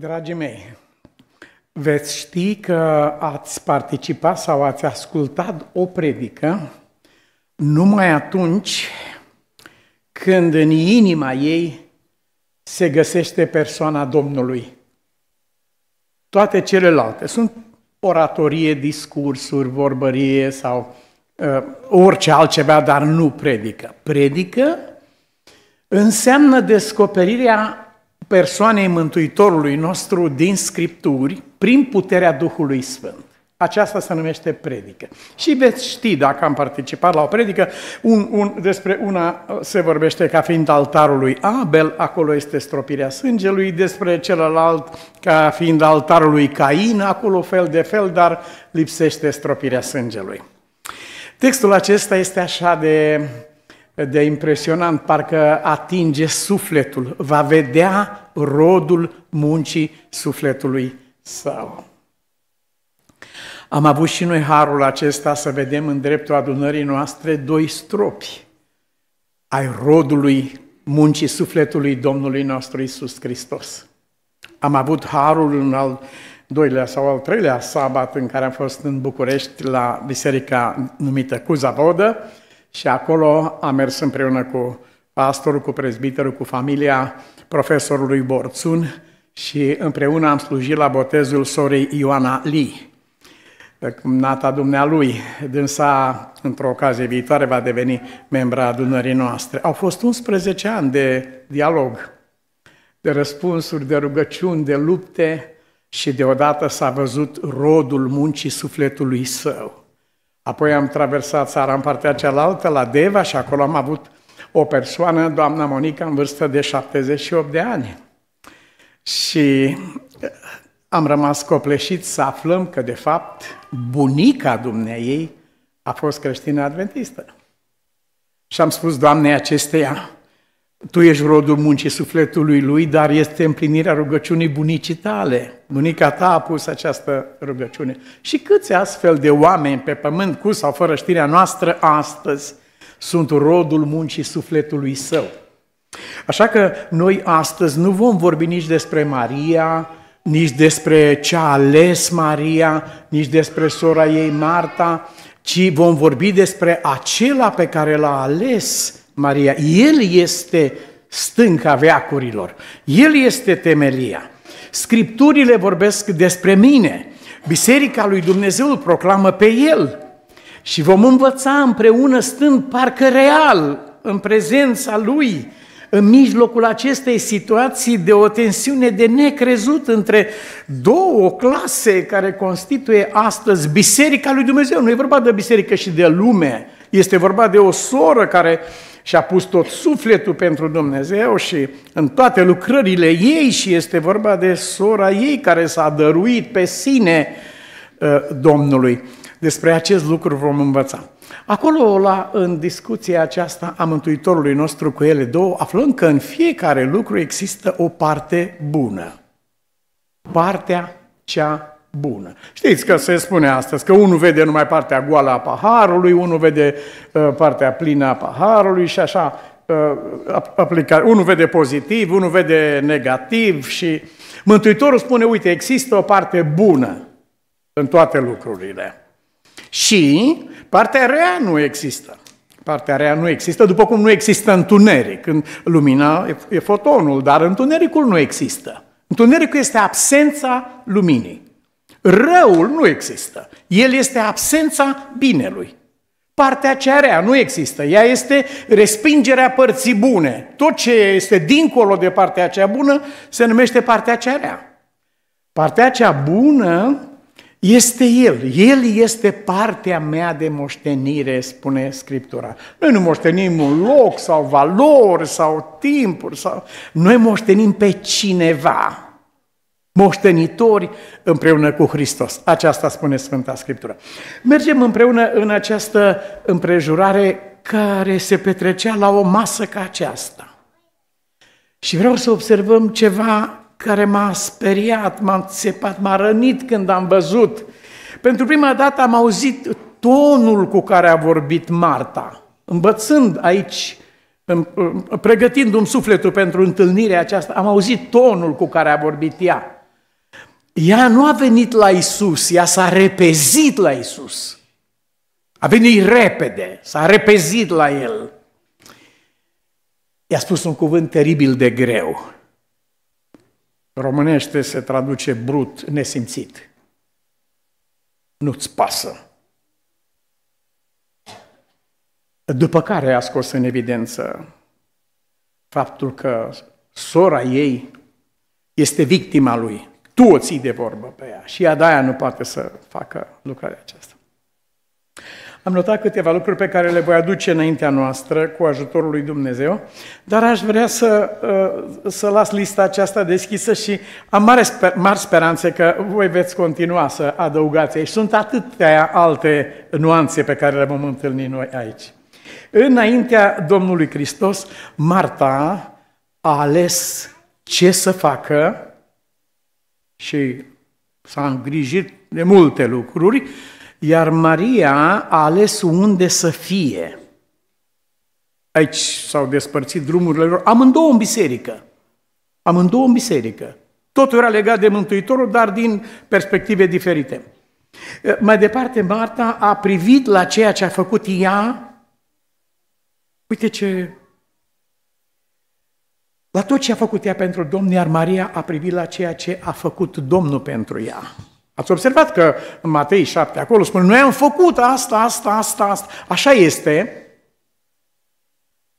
Dragii mei, veți ști că ați participat sau ați ascultat o predică numai atunci când în inima ei se găsește persoana Domnului. Toate celelalte sunt oratorie, discursuri, vorbărie sau uh, orice altceva, dar nu predică. Predică înseamnă descoperirea persoanei Mântuitorului nostru din Scripturi prin puterea Duhului Sfânt. Aceasta se numește predică. Și veți ști, dacă am participat la o predică, un, un, despre una uh, se vorbește ca fiind altarul lui Abel, acolo este stropirea sângelui, despre celălalt ca fiind altarul lui Cain, acolo fel de fel, dar lipsește stropirea sângelui. Textul acesta este așa de de impresionant, parcă atinge sufletul, va vedea rodul muncii sufletului său. Am avut și noi harul acesta să vedem în dreptul adunării noastre doi stropi ai rodului muncii sufletului Domnului nostru Isus Hristos. Am avut harul în al doilea sau al treilea sabat în care am fost în București la biserica numită Cuzavodă, și acolo am mers împreună cu pastorul, cu prezbiterul, cu familia profesorului Borțun și împreună am slujit la botezul sorei Ioana Lee nata dumnealui. Dânsa, într-o ocazie viitoare, va deveni membra adunării noastre. Au fost 11 ani de dialog, de răspunsuri, de rugăciuni, de lupte și deodată s-a văzut rodul muncii sufletului său. Apoi am traversat țara în partea cealaltă, la Deva, și acolo am avut o persoană, doamna Monica, în vârstă de 78 de ani. Și eh, am rămas copleșit să aflăm că, de fapt, bunica dumneai a fost creștină adventistă. Și am spus, Doamne, acesteia, tu ești rodul muncii sufletului lui, dar este împlinirea rugăciunii bunicii tale. Bunica ta a pus această rugăciune. Și câți astfel de oameni pe pământ, cu sau fără știrea noastră, astăzi sunt rodul muncii sufletului său. Așa că noi astăzi nu vom vorbi nici despre Maria, nici despre ce a ales Maria, nici despre sora ei Marta, ci vom vorbi despre acela pe care l-a ales Maria. El este stânca veacurilor. El este temelia. Scripturile vorbesc despre mine. Biserica lui Dumnezeu îl proclamă pe el. Și vom învăța împreună stând parcă real în prezența lui, în mijlocul acestei situații de o tensiune de necrezut între două clase care constituie astăzi Biserica lui Dumnezeu. Nu e vorba de biserică și de lume, este vorba de o soră care uh, și a pus tot sufletul pentru Dumnezeu și în toate lucrările ei și este vorba de sora ei care s-a dăruit pe sine uh, Domnului. Despre acest lucru vom învăța. Acolo, la, în discuția aceasta a Mântuitorului nostru cu ele două, aflăm că în fiecare lucru există o parte bună. Partea cea bună. Știți că se spune astăzi că unul vede numai partea goală a paharului, unul vede uh, partea plină a paharului și așa uh, aplica. Unul vede pozitiv, unul vede negativ și Mântuitorul spune, uite, există o parte bună în toate lucrurile. Și partea rea nu există. Partea rea nu există, după cum nu există întuneric. În lumina e fotonul, dar întunericul nu există. Întunericul este absența luminii. Răul nu există. El este absența binelui. Partea cea rea nu există. Ea este respingerea părții bune. Tot ce este dincolo de partea cea bună se numește partea cea rea. Partea cea bună este El. El este partea mea de moștenire, spune Scriptura. Noi nu moștenim un loc sau valori sau timpuri. Sau... Noi moștenim pe cineva moștenitori împreună cu Hristos. Aceasta spune Sfânta Scriptură. Mergem împreună în această împrejurare care se petrecea la o masă ca aceasta. Și vreau să observăm ceva care m-a speriat, m-a țepat, m-a rănit când am văzut. Pentru prima dată am auzit tonul cu care a vorbit Marta, învățând aici, pregătindu-mi sufletul pentru întâlnirea aceasta, am auzit tonul cu care a vorbit ea ea nu a venit la Isus, ea s-a repezit la Isus. A venit repede, s-a repezit la el. I-a spus un cuvânt teribil de greu. Românește se traduce brut, nesimțit. Nu-ți pasă. După care a scos în evidență faptul că sora ei este victima lui. Tu o ții de vorbă pe ea și ea de aia nu poate să facă lucrarea aceasta. Am notat câteva lucruri pe care le voi aduce înaintea noastră cu ajutorul lui Dumnezeu, dar aș vrea să, uh, să las lista aceasta deschisă și am mare, mari speranțe că voi veți continua să adăugați aici. Sunt atâtea alte nuanțe pe care le vom întâlni noi aici. Înaintea Domnului Hristos, Marta a ales ce să facă și s-a îngrijit de multe lucruri, iar Maria a ales unde să fie. Aici s-au despărțit drumurile lor, amândouă în biserică. Amândouă în biserică. Totul era legat de Mântuitorul, dar din perspective diferite. Eh, mai departe, Marta a privit la ceea ce a făcut ea. Uite ce la tot ce a făcut ea pentru Domnul, iar Maria a privit la ceea ce a făcut Domnul pentru ea. Ați observat că în Matei 7 acolo spune, noi am făcut asta, asta, asta, asta. Așa este,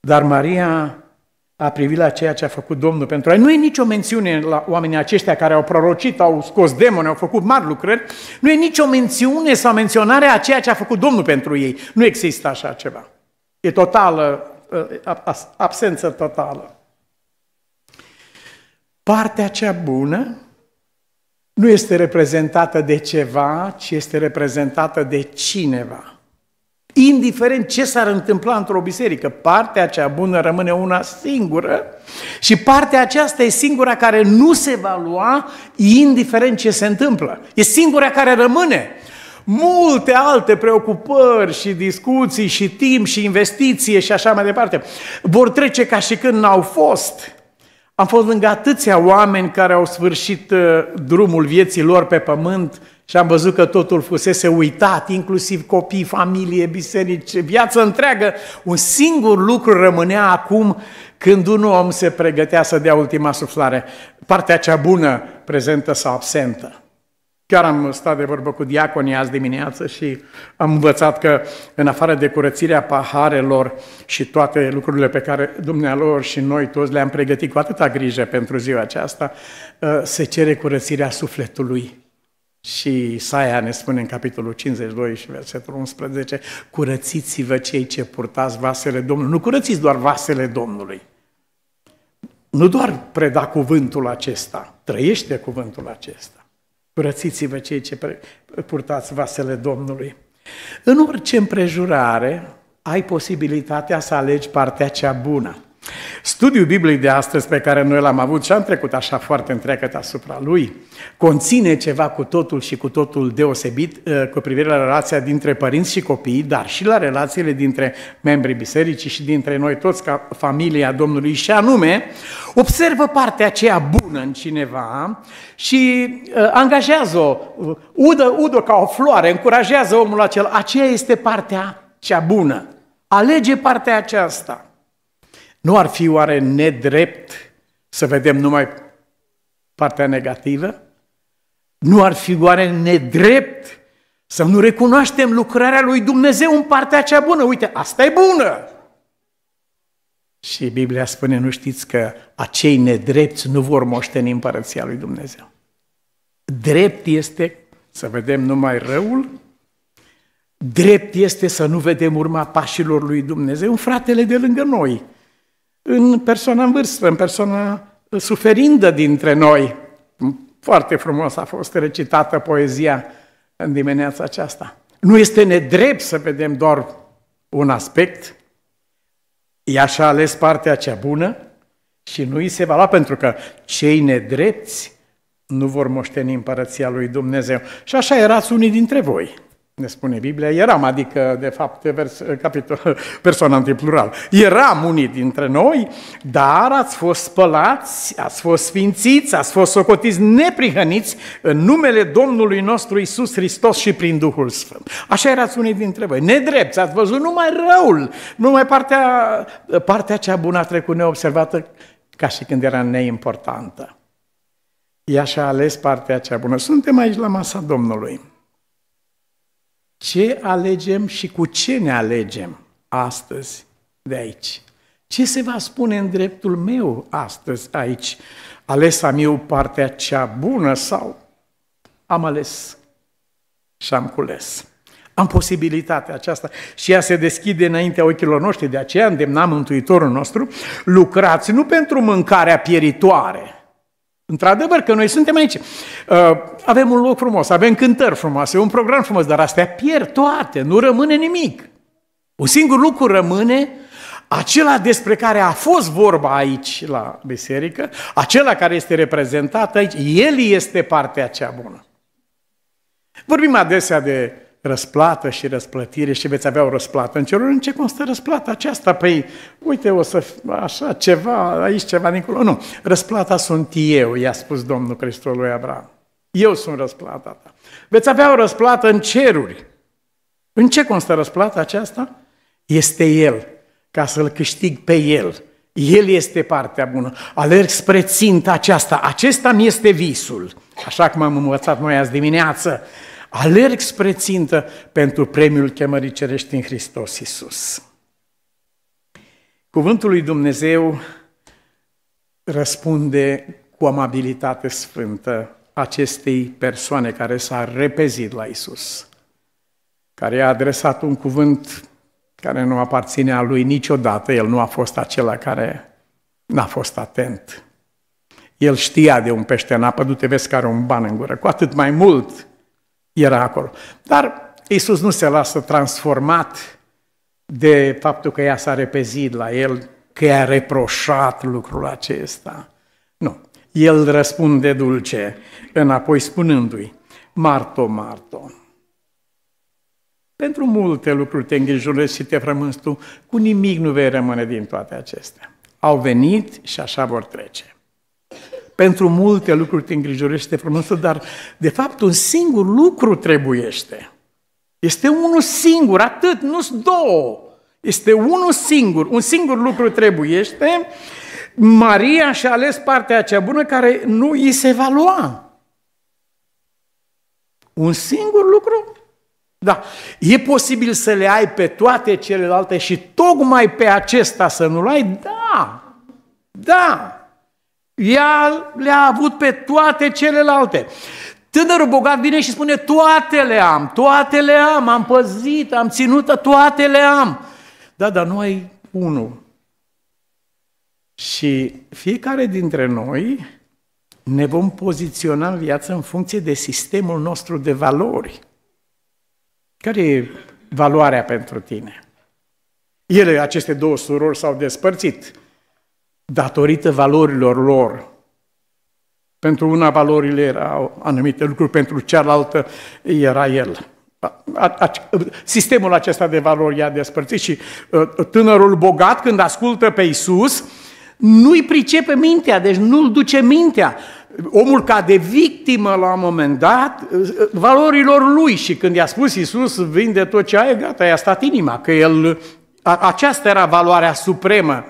dar Maria a privit la ceea ce a făcut Domnul pentru ei. Nu e nicio mențiune la oamenii aceștia care au prorocit, au scos demoni, au făcut mari lucrări. Nu e nicio mențiune sau menționare a ceea ce a făcut Domnul pentru ei. Nu există așa ceva. E totală, ă, absență totală. Partea cea bună nu este reprezentată de ceva, ci este reprezentată de cineva. Indiferent ce s-ar întâmpla într-o biserică, partea cea bună rămâne una singură și partea aceasta e singura care nu se va lua indiferent ce se întâmplă. E singura care rămâne. Multe alte preocupări și discuții și timp și investiție și așa mai departe vor trece ca și când n-au fost. Am fost lângă atâția oameni care au sfârșit uh, drumul vieții lor pe pământ și am văzut că totul fusese uitat, inclusiv copii, familie, biserici, viață întreagă. Un singur lucru rămânea acum când un om se pregătea să dea ultima suflare. Partea cea bună, prezentă sau absentă. Chiar am stat de vorbă cu diaconii azi dimineață și am învățat că în afară de curățirea paharelor și toate lucrurile pe care dumnealor și noi toți le-am pregătit cu atâta grijă pentru ziua aceasta, ă, se cere curățirea sufletului. Și Isaia ne spune în capitolul 52 și versetul 11, curățiți-vă cei ce purtați vasele Domnului. Nu curățiți doar vasele Domnului. Nu doar preda cuvântul acesta, trăiește cuvântul acesta Curățiți-vă cei ce purtați vasele Domnului. În orice împrejurare ai posibilitatea să alegi partea cea bună. Studiul Bibliei de astăzi pe care noi l-am avut și am trecut așa foarte întreagăt asupra lui, conține ceva cu totul și cu totul deosebit uh, cu privire la relația dintre părinți și copii, dar și la relațiile dintre membrii bisericii și dintre noi toți ca familia Domnului și anume, observă partea aceea bună în cineva și uh, angajează-o, uh, udă, udă ca o floare, încurajează omul acela, aceea este partea cea bună. Alege partea aceasta. Nu ar fi oare nedrept să vedem numai partea negativă? Nu ar fi oare nedrept să nu recunoaștem lucrarea lui Dumnezeu în partea cea bună? Uite, asta e bună! Și Biblia spune, nu știți că acei nedrepți nu vor moșteni împărăția lui Dumnezeu. Drept este să vedem numai răul, drept este să nu vedem urma pașilor lui Dumnezeu în fratele de lângă noi – în persoana în vârstă, în persoana suferindă dintre noi. Foarte frumos a fost recitată poezia în dimineața aceasta. Nu este nedrept să vedem doar un aspect, ea și-a ales partea cea bună și nu îi se va lua pentru că cei nedrepți nu vor moșteni împărăția lui Dumnezeu. Și așa erați unii dintre voi ne spune Biblia, eram, adică, de fapt, vers, capitol, persoana în plural. Eram unii dintre noi, dar ați fost spălați, ați fost sfințiți, ați fost socotiți neprihăniți în numele Domnului nostru Isus Hristos și prin Duhul Sfânt. Așa erați unii dintre voi. Nedrepți, ați văzut numai răul, numai partea, partea cea bună a trecut neobservată ca și când era neimportantă. Ea și-a ales partea cea bună. Suntem aici la masa Domnului ce alegem și cu ce ne alegem astăzi de aici. Ce se va spune în dreptul meu astăzi aici? ales am eu partea cea bună sau am ales și am cules? Am posibilitatea aceasta și ea se deschide înaintea ochilor noștri, de aceea îndemnam Mântuitorul nostru, lucrați nu pentru mâncarea pieritoare, Într-adevăr că noi suntem aici. Uh, avem un loc frumos, avem cântări frumoase, un program frumos, dar astea pierd toate, nu rămâne nimic. Un singur lucru rămâne, acela despre care a fost vorba aici la biserică, acela care este reprezentat aici, el este partea cea bună. Vorbim adesea de răsplată și răsplătire și veți avea o răsplată. În cerul în ce constă răsplata aceasta? Păi, uite, o să așa ceva, aici ceva, dincolo. Nu, răsplata sunt eu, i-a spus Domnul Hristos lui Abraham. Eu sunt răsplata ta. Veți avea o răsplată în ceruri. În ce constă răsplata aceasta? Este El, ca să-L câștig pe El. El este partea bună. Alerg spre ținta aceasta. Acesta mi este visul. Așa cum am învățat noi azi dimineață alerg spre țintă pentru premiul chemării cerești în Hristos Iisus. Cuvântul lui Dumnezeu răspunde cu amabilitate sfântă acestei persoane care s-a repezit la Isus, care i-a adresat un cuvânt care nu aparține a lui niciodată, el nu a fost acela care n-a fost atent. El știa de un pește în apă, du-te vezi că are un ban în gură. Cu atât mai mult era acolo. Dar Isus nu se lasă transformat de faptul că ea s-a repezit la el, că i-a reproșat lucrul acesta. Nu. El răspunde dulce, înapoi spunându-i, Marto, Marto, pentru multe lucruri te îngrijorezi și te frămânzi tu, cu nimic nu vei rămâne din toate acestea. Au venit și așa vor trece pentru multe lucruri te îngrijorește frământul, dar de fapt un singur lucru trebuiește. Este unul singur, atât, nu sunt două. Este unul singur, un singur lucru trebuiește. Maria și-a ales partea cea bună care nu îi se va lua. Un singur lucru? Da. E posibil să le ai pe toate celelalte și tocmai pe acesta să nu-l ai? Da. Da. Ea le-a avut pe toate celelalte. Tânărul bogat vine și spune, toate le am, toate le am, am păzit, am ținut, toate le am. Da, dar nu ai unul. Și fiecare dintre noi ne vom poziționa în viață în funcție de sistemul nostru de valori. Care e valoarea pentru tine? Ele, aceste două surori, s-au despărțit datorită valorilor lor. Pentru una valorile erau anumite lucruri, pentru cealaltă era el. Sistemul acesta de valori i-a despărțit și ă, tânărul bogat, când ascultă pe Isus, nu-i pricepe mintea, deci nu-l duce mintea. Omul ca de victimă la un moment dat, ă, ă, valorilor lui și când i-a spus Iisus, vinde tot ce ai, gata, i-a stat inima, că el, aceasta era valoarea supremă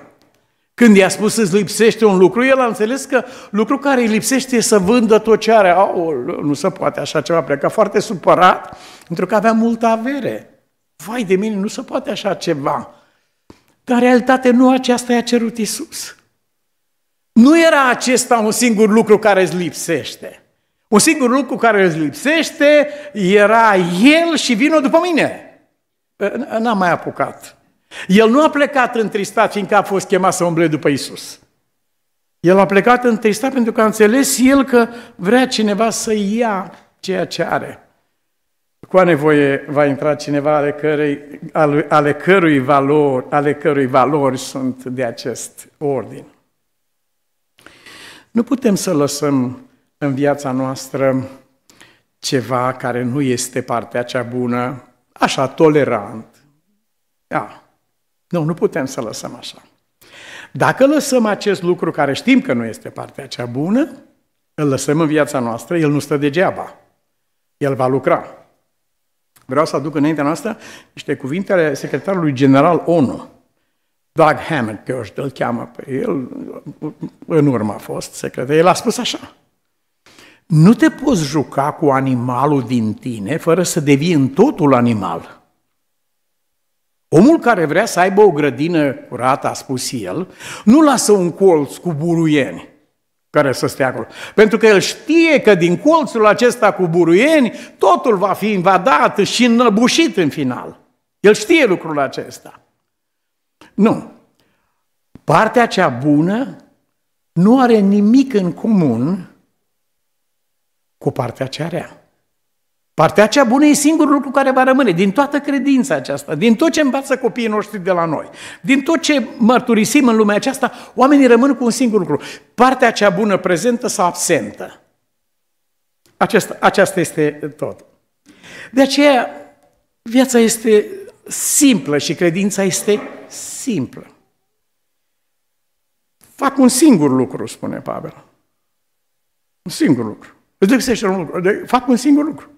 când i-a spus îți lipsește un lucru, el a înțeles că lucru care îi lipsește e să vândă tot ce are. Oh, nu se poate așa ceva, pleca foarte supărat, pentru că avea multă avere. Vai de mine, nu se poate așa ceva. Dar realitate nu aceasta i-a cerut Isus. Nu era acesta un singur lucru care îți lipsește. Un singur lucru care îți lipsește era el și vină după mine. N-am mai apucat. El nu a plecat întristat fiindcă a fost chemat să umble după Isus. El a plecat întristat pentru că a înțeles el că vrea cineva să ia ceea ce are. Cu a nevoie va intra cineva ale, cărei, ale, ale, cărui valori, ale cărui valori sunt de acest ordin. Nu putem să lăsăm în viața noastră ceva care nu este partea cea bună, așa, tolerant. Da. Nu, nu putem să lăsăm așa. Dacă lăsăm acest lucru care știm că nu este partea cea bună, îl lăsăm în viața noastră, el nu stă degeaba. El va lucra. Vreau să aduc înaintea noastră niște cuvinte ale secretarului general ONU, Doug Hammond, că îl cheamă pe el, în urmă a fost secretar, el a spus așa, nu te poți juca cu animalul din tine fără să devii în totul animal. Omul care vrea să aibă o grădină curată, a spus el, nu lasă un colț cu buruieni care să stea acolo. Pentru că el știe că din colțul acesta cu buruieni totul va fi invadat și înăbușit în final. El știe lucrul acesta. Nu. Partea cea bună nu are nimic în comun cu partea cea rea. Partea cea bună e singurul lucru care va rămâne din toată credința aceasta, din tot ce învață copiii noștri de la noi, din tot ce mărturisim în lumea aceasta, oamenii rămân cu un singur lucru. Partea cea bună prezentă sau absentă. Aceasta, aceasta este tot. De aceea, viața este simplă și credința este simplă. Fac un singur lucru, spune Pavel. Un singur lucru. Îți un lucru. Fac un singur lucru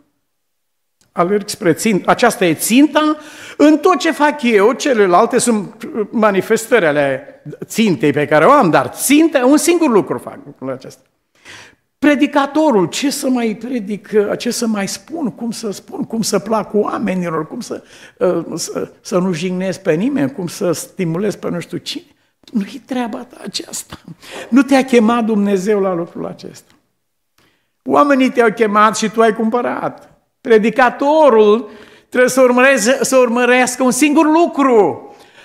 alerg spre țintă, aceasta e ținta, în tot ce fac eu, celelalte sunt manifestări ale țintei pe care o am, dar ținta, un singur lucru fac lucrul acesta. Predicatorul, ce să mai predic, ce să mai spun, cum să spun, cum să plac oamenilor, cum să, uh, să, să nu jignesc pe nimeni, cum să stimulez pe nu știu cine. Nu e treaba ta aceasta. Nu te-a chemat Dumnezeu la lucrul acesta. Oamenii te-au chemat și tu ai cumpărat. Predicatorul trebuie să, urmărească, să urmărească un singur lucru.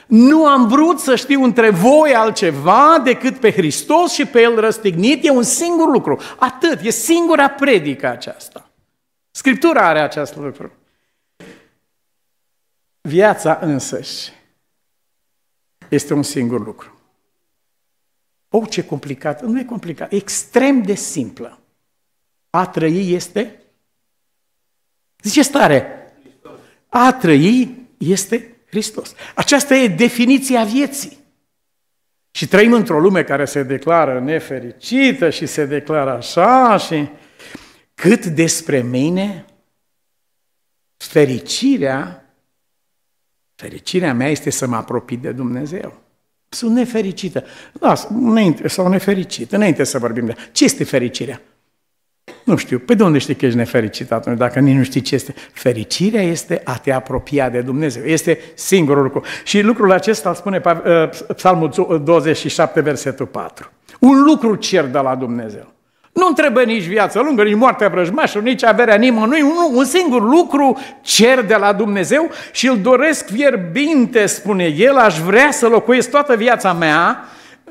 Nu am vrut să știu între voi altceva decât pe Hristos și pe El răstignit. E un singur lucru. Atât. E singura predică aceasta. Scriptura are acest lucru. Viața însăși este un singur lucru. O, oh, ce complicat! Nu e complicat, extrem de simplă. A trăi este Zice stare, a trăi este Hristos. Aceasta e definiția vieții. Și trăim într-o lume care se declară nefericită și se declară așa și cât despre mine, fericirea, fericirea mea este să mă apropii de Dumnezeu. Sunt nefericită. Las, înainte, sau nefericit, înainte să vorbim de ce este fericirea. Nu știu, pe de unde știi că ești nefericit atunci, dacă nici nu știi ce este? Fericirea este a te apropia de Dumnezeu. Este singurul lucru. Și lucrul acesta îl spune uh, Psalmul 27, uh, versetul 4. Un lucru cer de la Dumnezeu. Nu trebuie nici viața lungă, nici moartea vrăjmașului, nici averea nimănui. Un, un singur lucru cer de la Dumnezeu și îl doresc fierbinte, spune el, aș vrea să locuiesc toată viața mea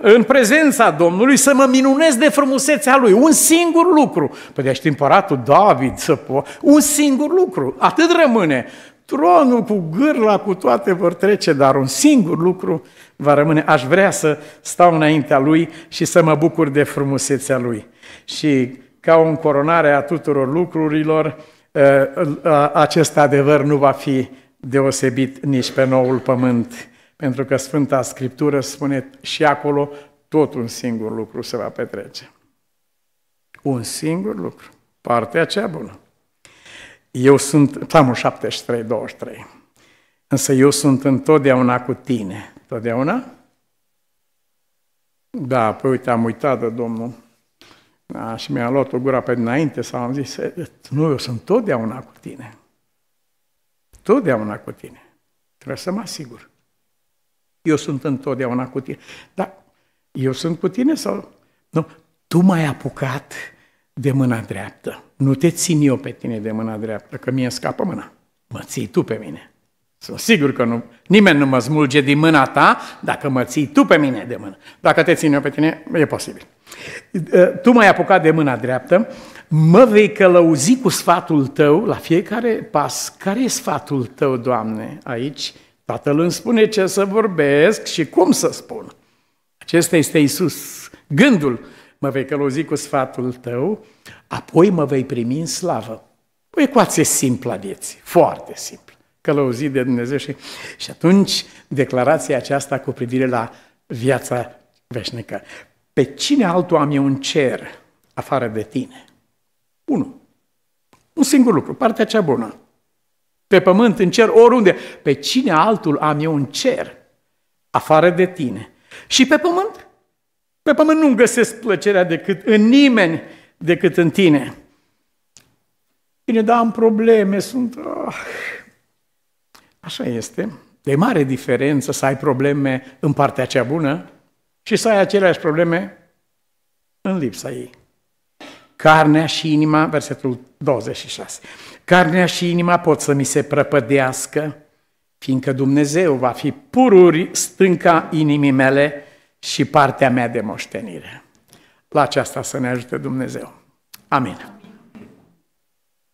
în prezența Domnului, să mă minunez de frumusețea Lui. Un singur lucru. Păi deci împăratul David să po- Un singur lucru. Atât rămâne. Tronul cu gârla, cu toate vor trece, dar un singur lucru va rămâne. Aș vrea să stau înaintea Lui și să mă bucur de frumusețea Lui. Și ca o încoronare a tuturor lucrurilor, ă, ă, acest adevăr nu va fi deosebit nici pe noul pământ. Pentru că Sfânta Scriptură spune și acolo tot un singur lucru se va petrece. Un singur lucru. Partea cea bună. Eu sunt, Psalmul 73, 23. Însă eu sunt întotdeauna cu tine. Totdeauna? Da, păi uite, am uitat de Domnul. Da, și mi-a luat o gura pe dinainte sau am zis, nu, eu sunt totdeauna cu tine. Totdeauna cu tine. Trebuie să mă asigur eu sunt întotdeauna cu tine. Dar eu sunt cu tine sau... Nu, tu m-ai apucat de mâna dreaptă. Nu te țin eu pe tine de mâna dreaptă, că mie scapă mâna. Mă ții tu pe mine. Sunt sigur că nu, nimeni nu mă smulge din mâna ta dacă mă ții tu pe mine de mână. Dacă te țin eu pe tine, e posibil. Tu m-ai apucat de mâna dreaptă, mă vei călăuzi cu sfatul tău la fiecare pas. Care e sfatul tău, Doamne, aici? Tatăl îmi spune ce să vorbesc și cum să spun. Acesta este Isus. Gândul, mă vei călăuzi cu sfatul tău, apoi mă vei primi în slavă. O ecuație simplă a vieții, foarte simplă, Călăuzi de Dumnezeu și, și atunci declarația aceasta cu privire la viața veșnică. Pe cine altul am eu în cer afară de tine? Unu. Un singur lucru, partea cea bună pe pământ, în cer, oriunde. Pe cine altul am eu în cer, afară de tine? Și pe pământ? Pe pământ nu găsesc plăcerea decât în nimeni, decât în tine. Bine, dar am probleme, sunt... Oh. Așa este. De mare diferență să ai probleme în partea cea bună și să ai aceleași probleme în lipsa ei. Carnea și inima, versetul 26. Carnea și inima pot să mi se prăpădească, fiindcă Dumnezeu va fi pururi stânca inimii mele și partea mea de moștenire. La aceasta să ne ajute Dumnezeu. Amin.